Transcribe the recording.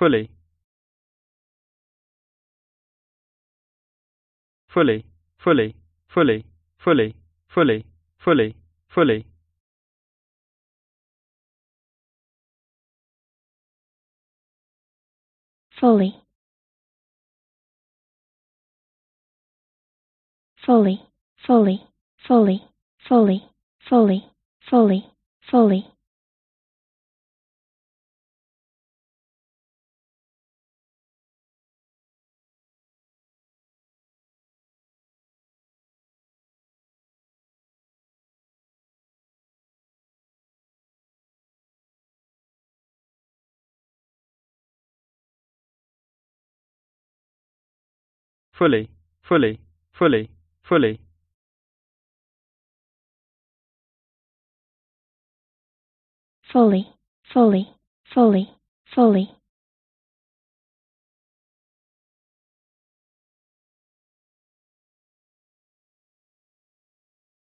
fully fully fully fully fully fully fully fully fully fully fully fully fully fully fully fully fully, fully, fully, fully. Fully, fully, fully, fully.